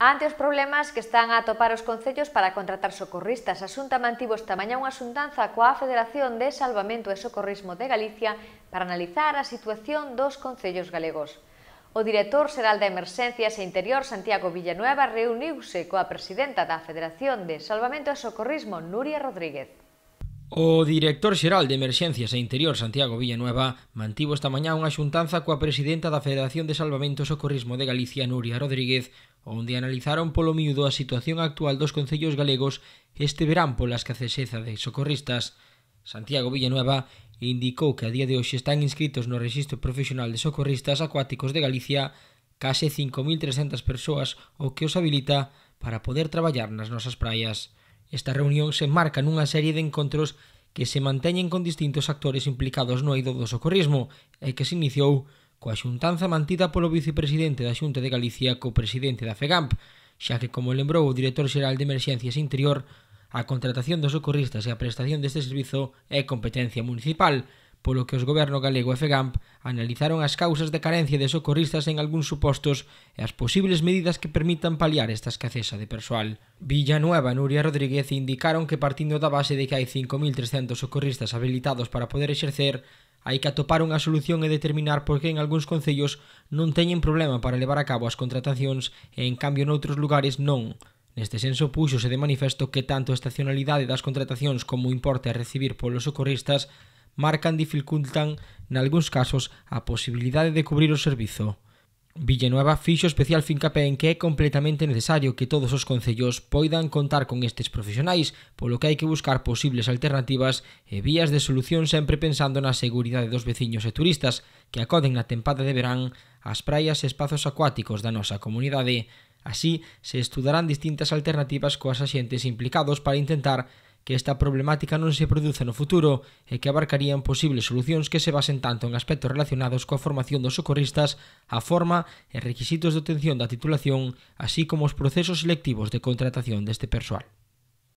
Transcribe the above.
Ante os problemas que están a atopar os concellos para contratar socorristas, a Xunta mantivo esta mañá unha xuntanza coa Federación de Salvamento e Socorrismo de Galicia para analizar a situación dos concellos galegos. O director xeral de Emerxencias e Interior, Santiago Villanueva, reuniuse coa presidenta da Federación de Salvamento e Socorrismo, Nuria Rodríguez. O director xeral de Emerxencias e Interior Santiago Villanueva mantivo esta mañá unha xuntanza coa presidenta da Federación de Salvamento e Socorrismo de Galicia, Nuria Rodríguez, onde analizaron polo miúdo a situación actual dos concellos galegos este verán pola escaseza de socorristas. Santiago Villanueva indicou que a día de hoxe están inscritos no Registro Profesional de Socorristas Acuáticos de Galicia case 5.300 persoas o que os habilita para poder traballar nas nosas praias. Esta reunión se marca nunha serie de encontros que se manteñen con distintos actores implicados no eido do socorrismo e que se iniciou coa xuntanza mantida polo vicepresidente da Xunta de Galicia co presidente da FEGAMP, xa que, como lembrou o director xeral de Emerxencias Interior, a contratación dos socorristas e a prestación deste servizo é competencia municipal, polo que os goberno galego e FEGAMP analizaron as causas de carencia de socorristas en algúns supostos e as posibles medidas que permitan paliar esta escaseza de persoal. Villanueva e Nuria Rodríguez indicaron que partindo da base de que hai 5.300 socorristas habilitados para poder exercer, Hai que atopar unha solución e determinar por que en algúns concellos non teñen problema para levar a cabo as contratacións e en cambio noutros lugares non. Neste senso, púxose de manifesto que tanto a estacionalidade das contratacións como o importe a recibir polos socorristas marcan dificultan, nalgúns casos, a posibilidade de cubrir o servizo. Villanueva fixo especial fincapé en que é completamente necesario que todos os concellos poidan contar con estes profesionais, polo que hai que buscar posibles alternativas e vías de solución sempre pensando na seguridade dos veciños e turistas que acoden na tempada de verán ás praias e espazos acuáticos da nosa comunidade. Así, se estudarán distintas alternativas coas axentes implicados para intentar que esta problemática non se produza no futuro e que abarcarían posibles solucións que se basen tanto en aspectos relacionados coa formación dos socorristas, a forma e requisitos de obtención da titulación, así como os procesos selectivos de contratación deste persoal.